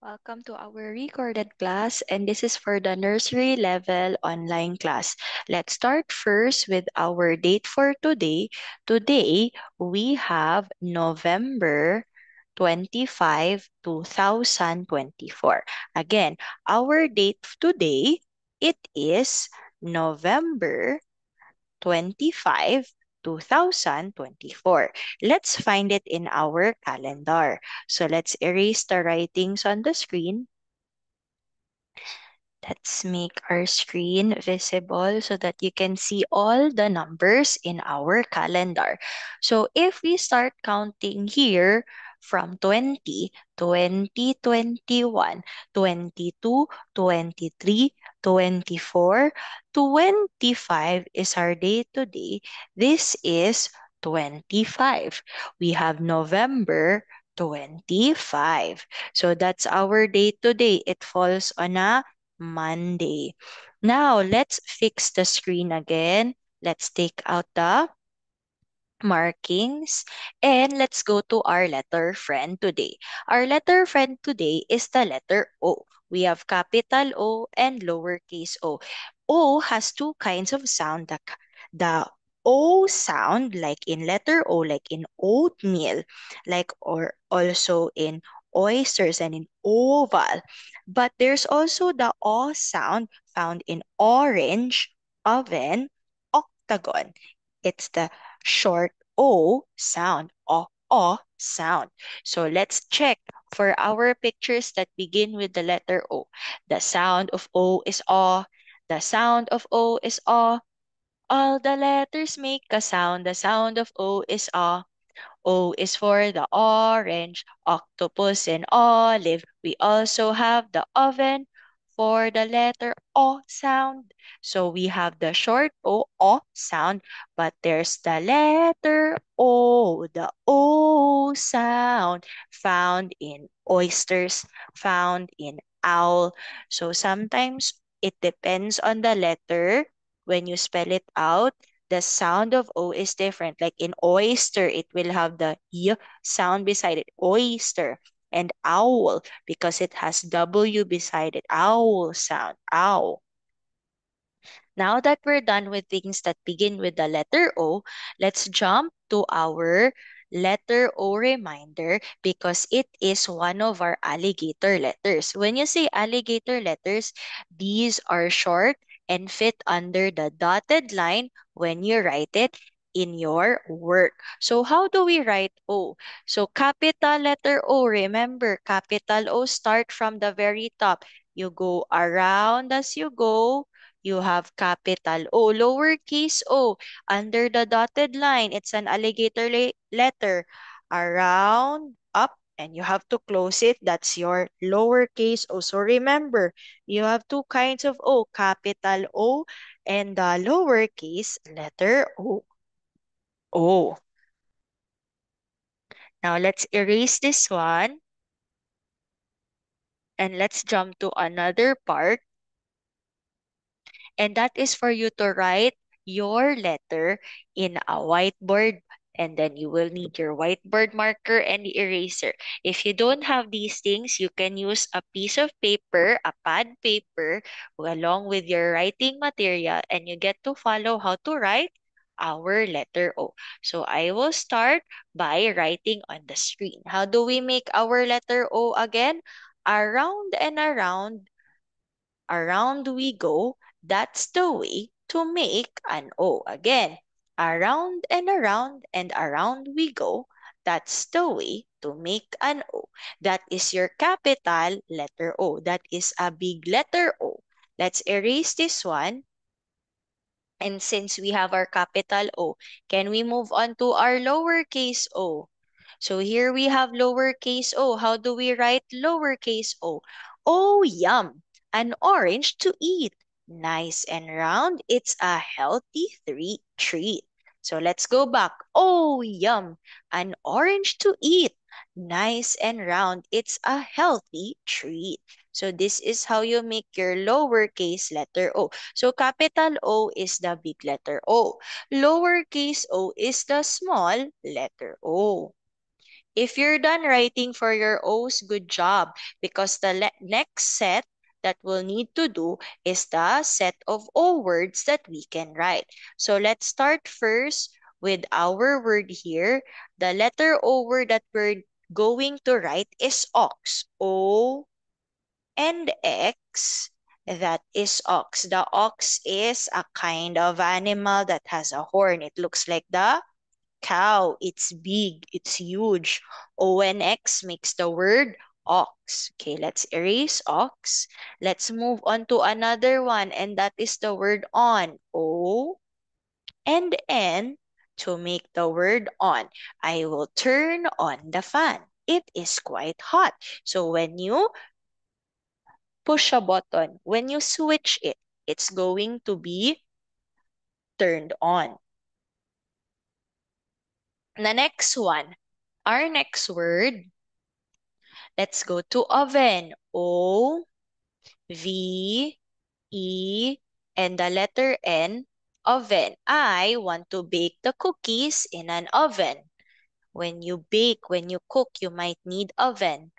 Welcome to our recorded class, and this is for the nursery level online class. Let's start first with our date for today. Today, we have November 25, 2024. Again, our date today, it is November 25, 2024. Let's find it in our calendar. So let's erase the writings on the screen. Let's make our screen visible so that you can see all the numbers in our calendar. So if we start counting here, from 20, 20, 21, 22, 23, 24, 25 is our day today. This is 25. We have November 25. So that's our day today. It falls on a Monday. Now, let's fix the screen again. Let's take out the markings. And let's go to our letter friend today. Our letter friend today is the letter O. We have capital O and lowercase o. O has two kinds of sound. The, the O sound, like in letter O, like in oatmeal, like or also in oysters and in oval. But there's also the O sound found in orange, oven, octagon. It's the short O sound, o, o sound. So let's check for our pictures that begin with the letter O. The sound of O is O. The sound of O is O. All the letters make a sound. The sound of O is O. O is for the orange, octopus, and olive. We also have the oven, for the letter O sound. So we have the short O, O sound, but there's the letter O, the O sound found in oysters, found in owl. So sometimes it depends on the letter. When you spell it out, the sound of O is different. Like in oyster, it will have the Y sound beside it, oyster and owl because it has W beside it. Owl sound, owl. Now that we're done with things that begin with the letter O, let's jump to our letter O reminder because it is one of our alligator letters. When you say alligator letters, these are short and fit under the dotted line when you write it in your work. So how do we write O? So capital letter O, remember, capital O start from the very top. You go around as you go. You have capital O, lowercase o. Under the dotted line, it's an alligator le letter. Around, up, and you have to close it. That's your lowercase o. So remember, you have two kinds of O, capital O and the lowercase letter O. Oh, now let's erase this one and let's jump to another part. And that is for you to write your letter in a whiteboard and then you will need your whiteboard marker and eraser. If you don't have these things, you can use a piece of paper, a pad paper, along with your writing material, and you get to follow how to write our letter O. So I will start by writing on the screen. How do we make our letter O again? Around and around, around we go. That's the way to make an O. Again, around and around and around we go. That's the way to make an O. That is your capital letter O. That is a big letter O. Let's erase this one and since we have our capital O, can we move on to our lowercase o? So here we have lowercase o. How do we write lowercase o? Oh, yum! An orange to eat. Nice and round. It's a healthy three treat. So let's go back. Oh, yum! An orange to eat. Nice and round. It's a healthy treat. So this is how you make your lowercase letter O. So capital O is the big letter O. Lowercase o is the small letter O. If you're done writing for your O's, good job because the next set that we'll need to do is the set of O words that we can write. So let's start first with our word here. The letter O word that we're going to write is ox. O and X, that is ox. The ox is a kind of animal that has a horn. It looks like the cow. It's big. It's huge. ONX makes the word ox. Okay, let's erase ox. Let's move on to another one, and that is the word on. O and N to make the word on. I will turn on the fan. It is quite hot. So when you push a button. When you switch it, it's going to be turned on. The next one, our next word, let's go to oven. O, V, E, and the letter N, oven. I want to bake the cookies in an oven. When you bake, when you cook, you might need oven.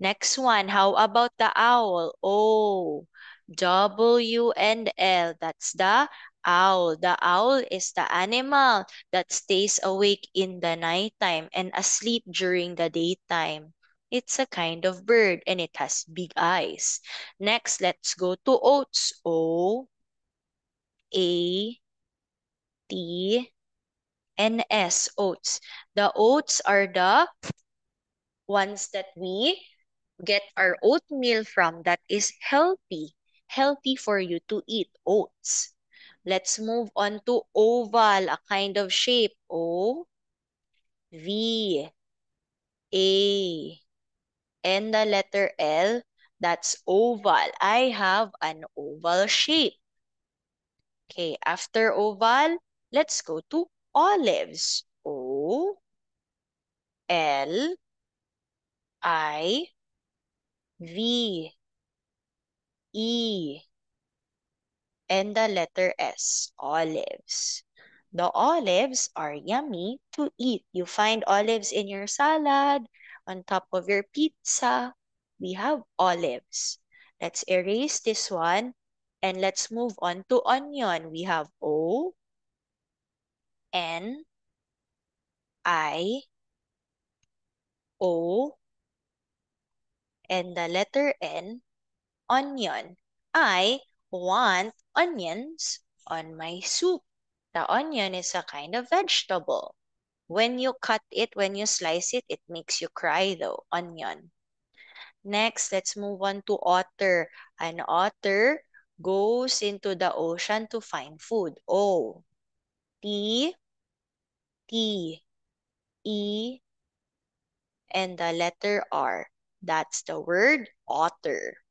Next one, how about the owl? Oh, and L. That's the owl. The owl is the animal that stays awake in the nighttime and asleep during the daytime. It's a kind of bird and it has big eyes. Next, let's go to oats. O A T N S oats. The oats are the ones that we get our oatmeal from that is healthy. Healthy for you to eat oats. Let's move on to oval, a kind of shape. O, V, A, and the letter L, that's oval. I have an oval shape. Okay, after oval, let's go to olives. O, L, I, V, E, and the letter S, olives. The olives are yummy to eat. You find olives in your salad, on top of your pizza. We have olives. Let's erase this one and let's move on to onion. We have O, N, I, O, and the letter N, onion. I want onions on my soup. The onion is a kind of vegetable. When you cut it, when you slice it, it makes you cry though, onion. Next, let's move on to otter. An otter goes into the ocean to find food. O, oh, T, T, E, and the letter R. That's the word otter.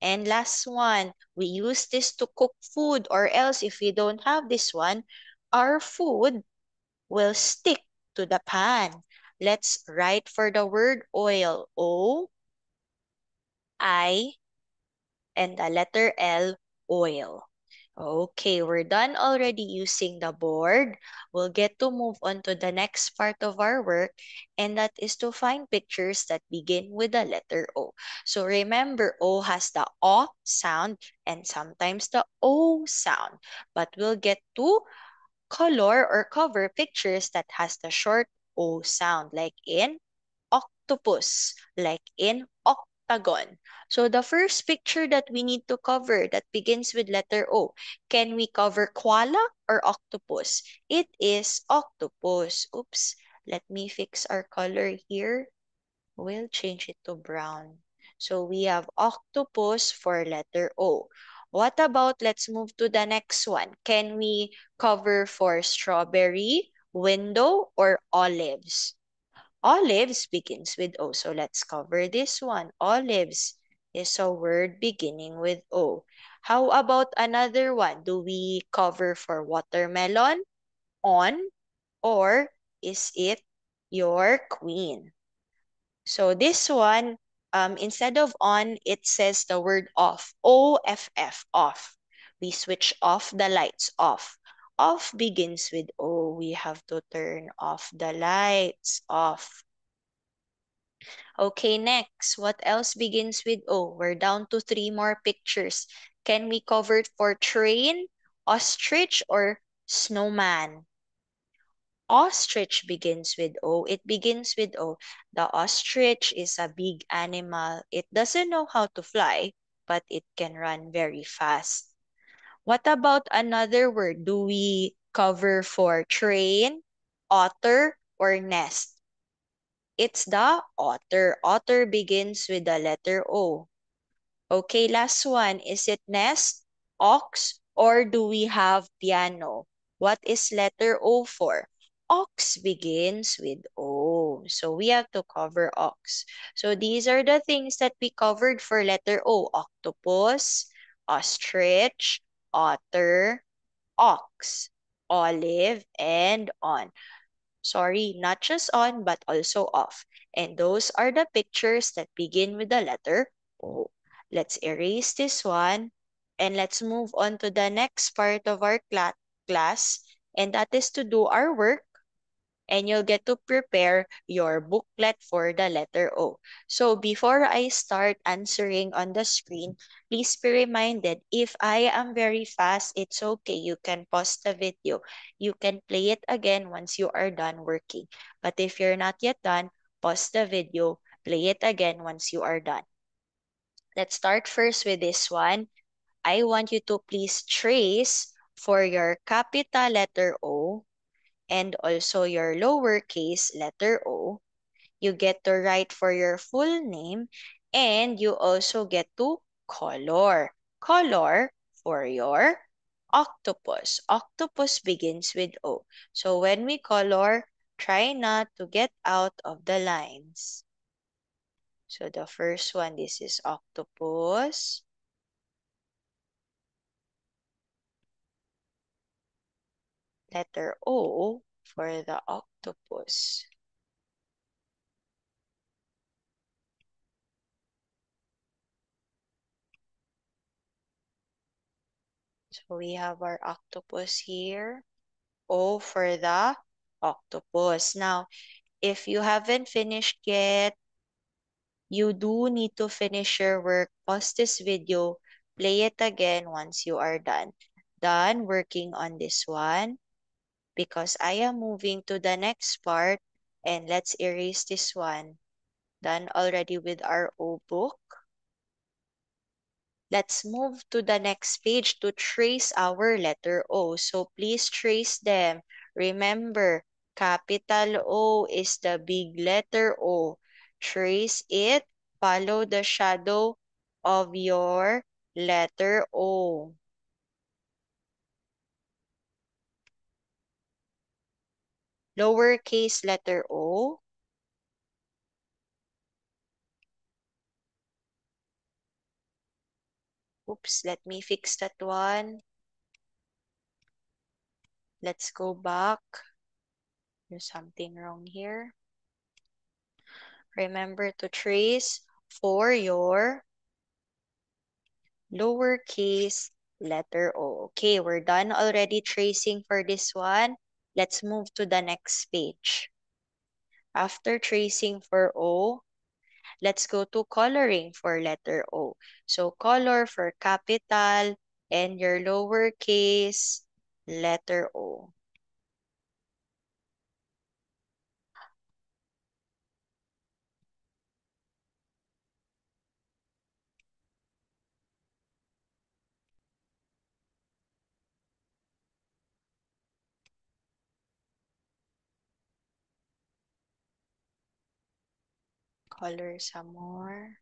And last one, we use this to cook food or else if we don't have this one, our food will stick to the pan. Let's write for the word oil. O, I, and the letter L, oil. Okay, we're done already using the board. We'll get to move on to the next part of our work, and that is to find pictures that begin with the letter O. So remember, O has the O sound and sometimes the O sound, but we'll get to color or cover pictures that has the short O sound, like in octopus, like in octopus so the first picture that we need to cover that begins with letter O. Can we cover koala or octopus? It is octopus. Oops, let me fix our color here. We'll change it to brown. So we have octopus for letter O. What about, let's move to the next one. Can we cover for strawberry, window, or olives? Olives begins with O. So let's cover this one. Olives is a word beginning with O. How about another one? Do we cover for watermelon, on, or is it your queen? So this one, um, instead of on, it says the word off. O-F-F, off. We switch off the lights, off. Off begins with O. Oh, we have to turn off the lights. Off. Okay, next. What else begins with O? Oh, we're down to three more pictures. Can we cover it for train, ostrich, or snowman? Ostrich begins with O. Oh, it begins with O. The ostrich is a big animal. It doesn't know how to fly, but it can run very fast. What about another word? Do we cover for train, otter, or nest? It's the otter. Otter begins with the letter O. Okay, last one. Is it nest, ox, or do we have piano? What is letter O for? Ox begins with O. So we have to cover ox. So these are the things that we covered for letter O. Octopus, ostrich, otter, ox, olive, and on. Sorry, not just on, but also off. And those are the pictures that begin with the letter O. Let's erase this one and let's move on to the next part of our class and that is to do our work and you'll get to prepare your booklet for the letter O. So before I start answering on the screen, please be reminded if I am very fast, it's okay. You can pause the video. You can play it again once you are done working. But if you're not yet done, pause the video, play it again once you are done. Let's start first with this one. I want you to please trace for your capital letter O and also your lowercase letter O. You get to write for your full name and you also get to color. Color for your octopus. Octopus begins with O. So when we color, try not to get out of the lines. So the first one, this is octopus. letter O for the octopus. So we have our octopus here. O for the octopus. Now, if you haven't finished yet, you do need to finish your work. Pause this video, play it again once you are done. Done working on this one because I am moving to the next part and let's erase this one. Done already with our O book. Let's move to the next page to trace our letter O. So please trace them. Remember, capital O is the big letter O. Trace it. Follow the shadow of your letter O. lowercase letter o. Oops, let me fix that one. Let's go back. There's something wrong here. Remember to trace for your lowercase letter O. Okay, we're done already tracing for this one. Let's move to the next page. After tracing for O, let's go to coloring for letter O. So color for capital and your lowercase letter O. color some more.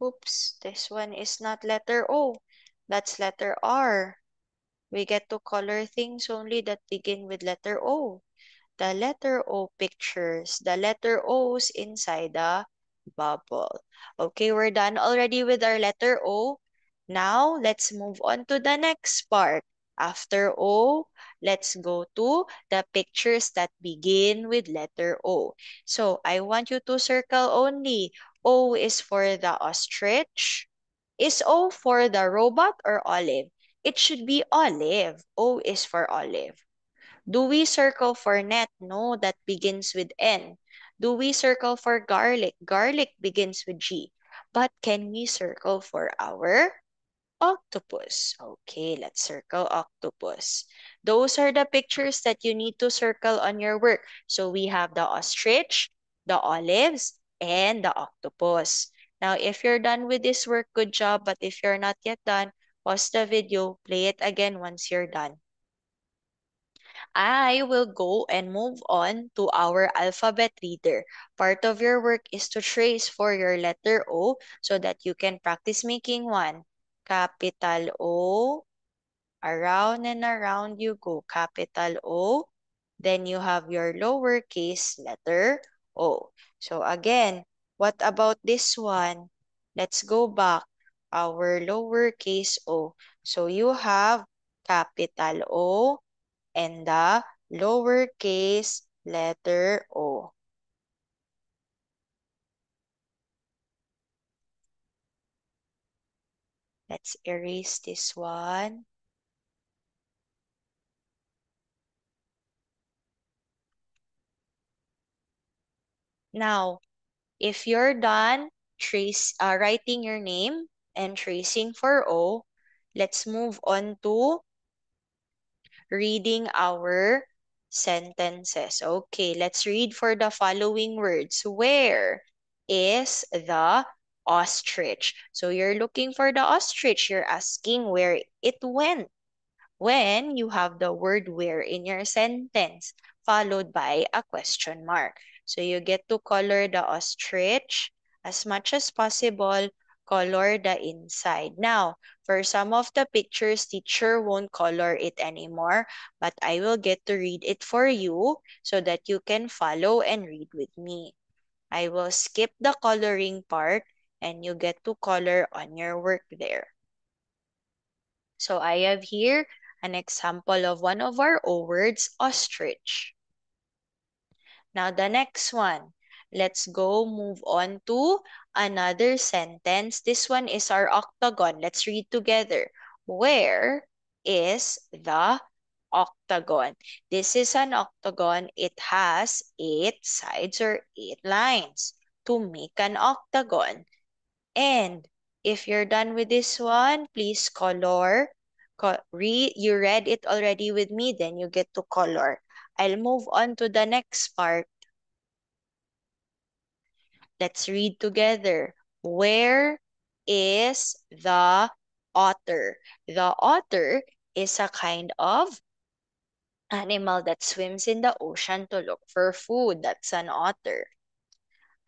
Oops, this one is not letter O. That's letter R. We get to color things only that begin with letter O. The letter O pictures, the letter O's inside the bubble. Okay, we're done already with our letter O. Now, let's move on to the next part. After O, let's go to the pictures that begin with letter O. So, I want you to circle only. O is for the ostrich. Is O for the robot or olive? It should be olive. O is for olive. Do we circle for net? No, that begins with N. Do we circle for garlic? Garlic begins with G. But can we circle for our octopus? Okay, let's circle octopus. Those are the pictures that you need to circle on your work. So we have the ostrich, the olives, and the octopus. Now, if you're done with this work, good job. But if you're not yet done, pause the video, play it again once you're done. I will go and move on to our alphabet reader. Part of your work is to trace for your letter O so that you can practice making one. Capital O, around and around you go. Capital O, then you have your lowercase letter O. So again, what about this one? Let's go back. Our lowercase o. So you have capital O, and the lowercase letter O. Let's erase this one. Now, if you're done trace, uh, writing your name and tracing for O, let's move on to reading our sentences. Okay, let's read for the following words. Where is the ostrich? So you're looking for the ostrich. You're asking where it went. When you have the word where in your sentence, followed by a question mark. So you get to color the ostrich as much as possible color the inside. Now, for some of the pictures, teacher won't color it anymore, but I will get to read it for you so that you can follow and read with me. I will skip the coloring part and you get to color on your work there. So I have here an example of one of our O words, ostrich. Now the next one, Let's go move on to another sentence. This one is our octagon. Let's read together. Where is the octagon? This is an octagon. It has eight sides or eight lines to make an octagon. And if you're done with this one, please color. Co read, you read it already with me, then you get to color. I'll move on to the next part Let's read together. Where is the otter? The otter is a kind of animal that swims in the ocean to look for food. That's an otter.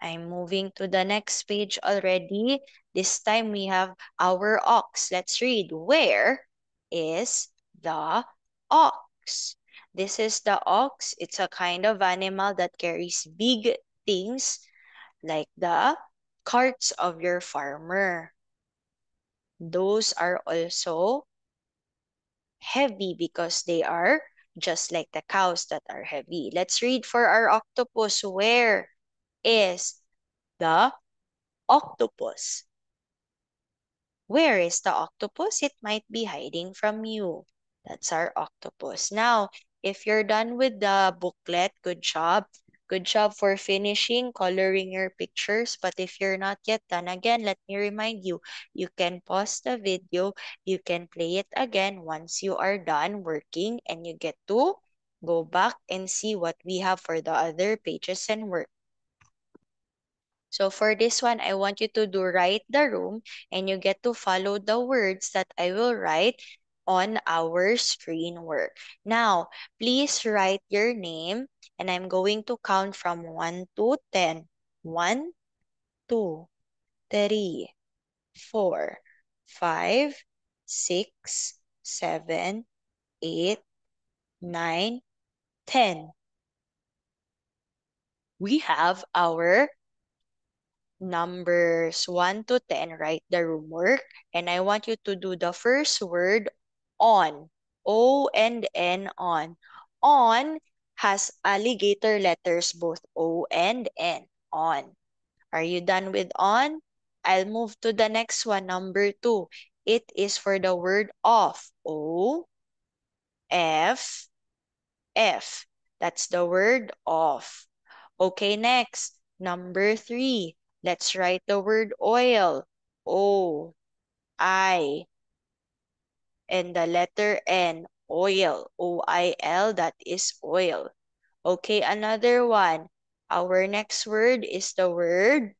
I'm moving to the next page already. This time we have our ox. Let's read. Where is the ox? This is the ox. It's a kind of animal that carries big things like the carts of your farmer. Those are also heavy because they are just like the cows that are heavy. Let's read for our octopus. Where is the octopus? Where is the octopus? It might be hiding from you. That's our octopus. Now, if you're done with the booklet, good job. Good job for finishing coloring your pictures. But if you're not yet done, again, let me remind you, you can pause the video. You can play it again once you are done working and you get to go back and see what we have for the other pages and work. So for this one, I want you to do write the room and you get to follow the words that I will write on our screen work. Now, please write your name and I'm going to count from 1 to 10. 1, 2, 3, 4, 5, 6, 7, 8, 9, 10. We have our numbers 1 to 10, write the room work. And I want you to do the first word on. O and N on. On has alligator letters both O and N on. Are you done with on? I'll move to the next one, number two. It is for the word off. O, F, F. That's the word off. Okay, next, number three. Let's write the word oil. O, I, and the letter N, oil, O-I-L, that is oil. Okay, another one. Our next word is the word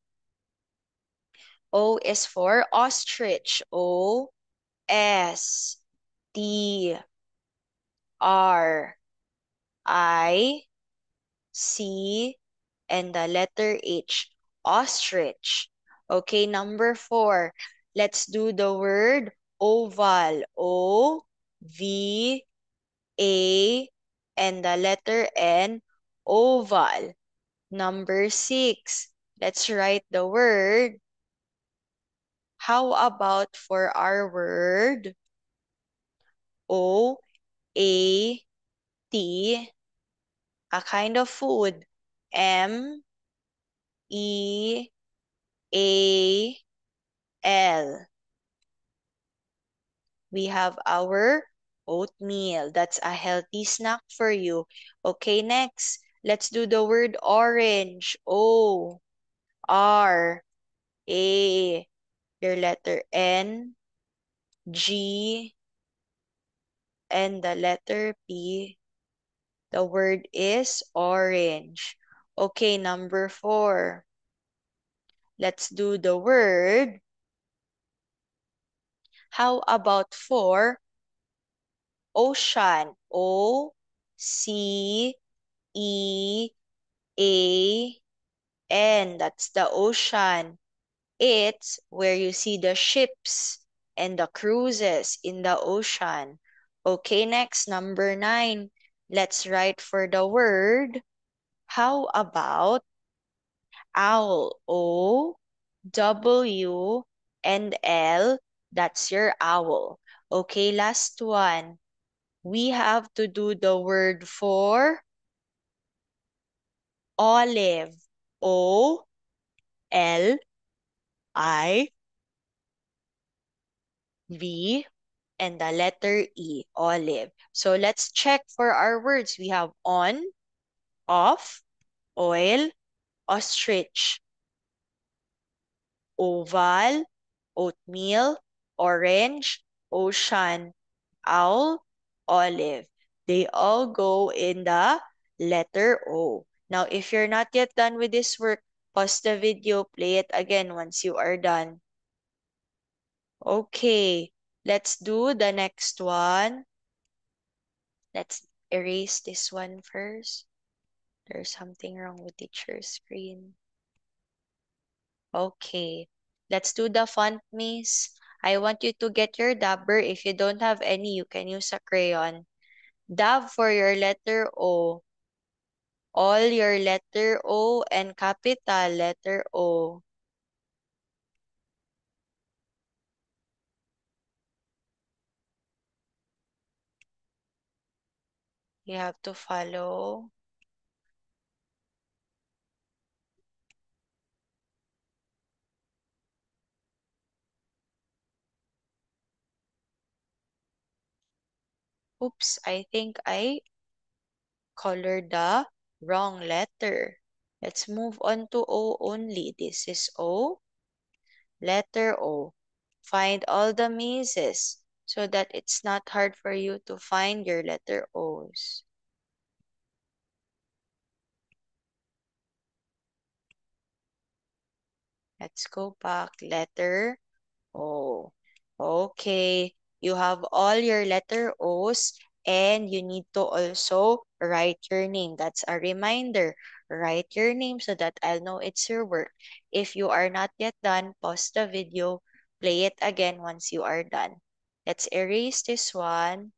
O is for ostrich. O S D R I C and the letter H. Ostrich. Okay, number four. Let's do the word oval. O, V, A, and the letter N, oval. Number six, let's write the word. How about for our word? O, A, T, a kind of food. M, E, A, L we have our oatmeal. That's a healthy snack for you. Okay, next, let's do the word orange. O, R, A, your letter N, G, and the letter P. The word is orange. Okay, number four. Let's do the word how about for ocean? O C E A N. That's the ocean. It's where you see the ships and the cruises in the ocean. Okay, next, number nine. Let's write for the word. How about owl? O W and L that's your owl. Okay, last one. We have to do the word for olive. O L I V and the letter E, olive. So let's check for our words. We have on, off, oil, ostrich, oval, oatmeal, orange, ocean, owl, olive. They all go in the letter O. Now, if you're not yet done with this work, pause the video, play it again once you are done. Okay, let's do the next one. Let's erase this one first. There's something wrong with teacher's screen. Okay, let's do the font, miss. I want you to get your dabber. If you don't have any, you can use a crayon. Dab for your letter O. All your letter O and capital letter O. You have to follow Oops, I think I colored the wrong letter. Let's move on to O only. This is O. Letter O. Find all the mazes so that it's not hard for you to find your letter O's. Let's go back. Letter O. Okay you have all your letter O's and you need to also write your name. That's a reminder. Write your name so that I'll know it's your work. If you are not yet done, pause the video. Play it again once you are done. Let's erase this one.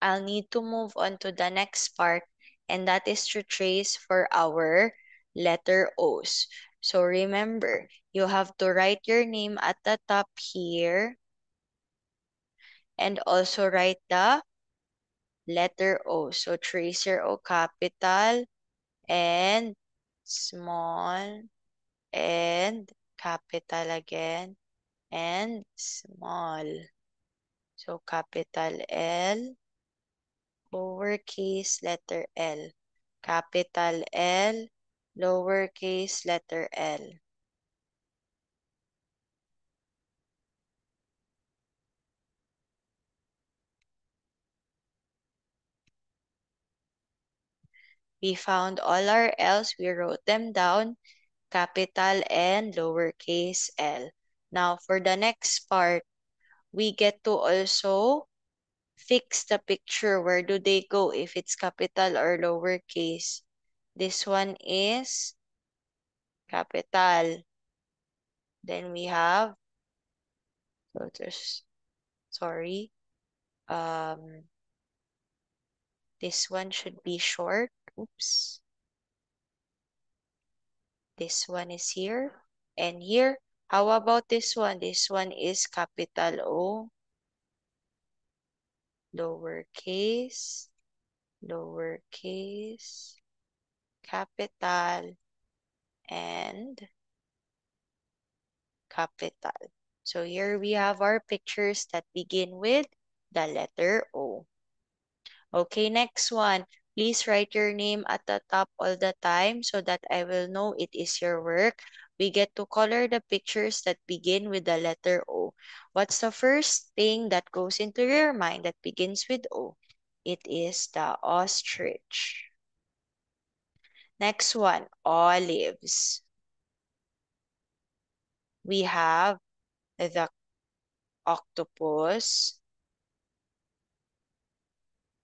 I'll need to move on to the next part and that is to trace for our letter O's. So remember, you have to write your name at the top here and also write the letter O. So tracer O capital and small and capital again and small. So capital L, lowercase letter L, capital L, lowercase letter L. We found all our L's. We wrote them down, capital and lowercase L. Now, for the next part, we get to also fix the picture. Where do they go if it's capital or lowercase? This one is capital. Then we have, so sorry, um, this one should be short. Oops. This one is here. And here, how about this one? This one is capital O, lowercase, lowercase, capital and capital. So here we have our pictures that begin with the letter O. Okay, next one. Please write your name at the top all the time so that I will know it is your work. We get to color the pictures that begin with the letter O. What's the first thing that goes into your mind that begins with O? It is the ostrich. Next one, olives. We have the octopus.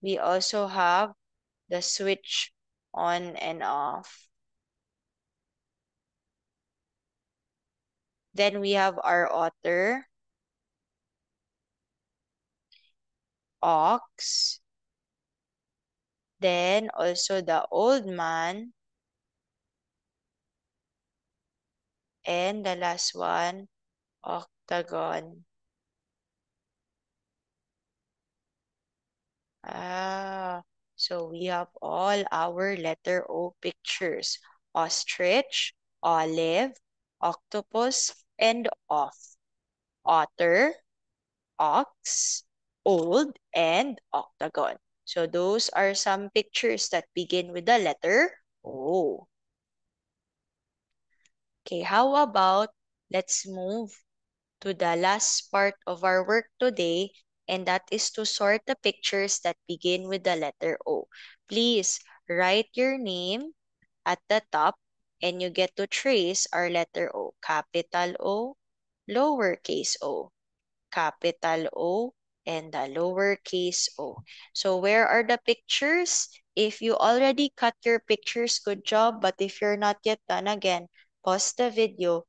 We also have the switch on and off. Then we have our otter, ox, then also the old man, And the last one, octagon. Ah, so we have all our letter O pictures. Ostrich, olive, octopus, and off. Otter, ox, old, and octagon. So those are some pictures that begin with the letter O. Okay, how about let's move to the last part of our work today, and that is to sort the pictures that begin with the letter O. Please write your name at the top, and you get to trace our letter O. Capital O, lowercase o, capital O, and the lowercase o. So where are the pictures? If you already cut your pictures, good job. But if you're not yet done again, pause the video,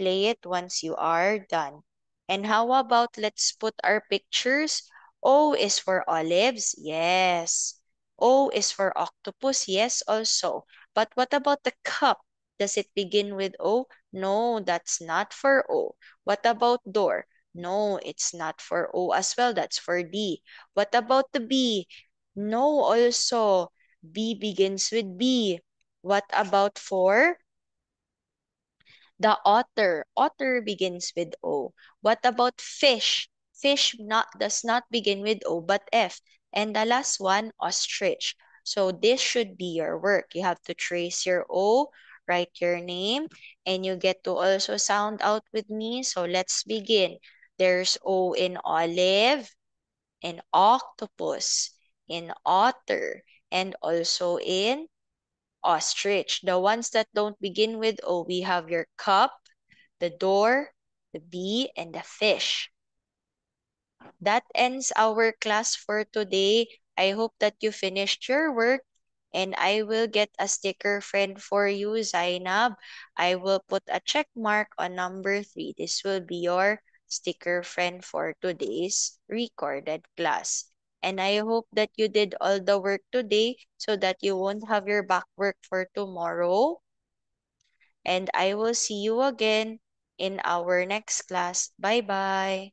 play it once you are done. And how about let's put our pictures? O is for olives, yes. O is for octopus, yes also. But what about the cup? Does it begin with O? No, that's not for O. What about door? No, it's not for O as well. That's for D. What about the B? No, also. B begins with B. What about for? The otter. Otter begins with O. What about fish? Fish not does not begin with O but F. And the last one, ostrich. So this should be your work. You have to trace your O, write your name, and you get to also sound out with me. So let's begin. There's O in olive, in octopus, in otter, and also in ostrich. The ones that don't begin with O, we have your cup, the door, the bee, and the fish. That ends our class for today. I hope that you finished your work and I will get a sticker friend for you, Zainab. I will put a check mark on number three. This will be your sticker friend for today's recorded class. And I hope that you did all the work today so that you won't have your back work for tomorrow. And I will see you again in our next class. Bye-bye.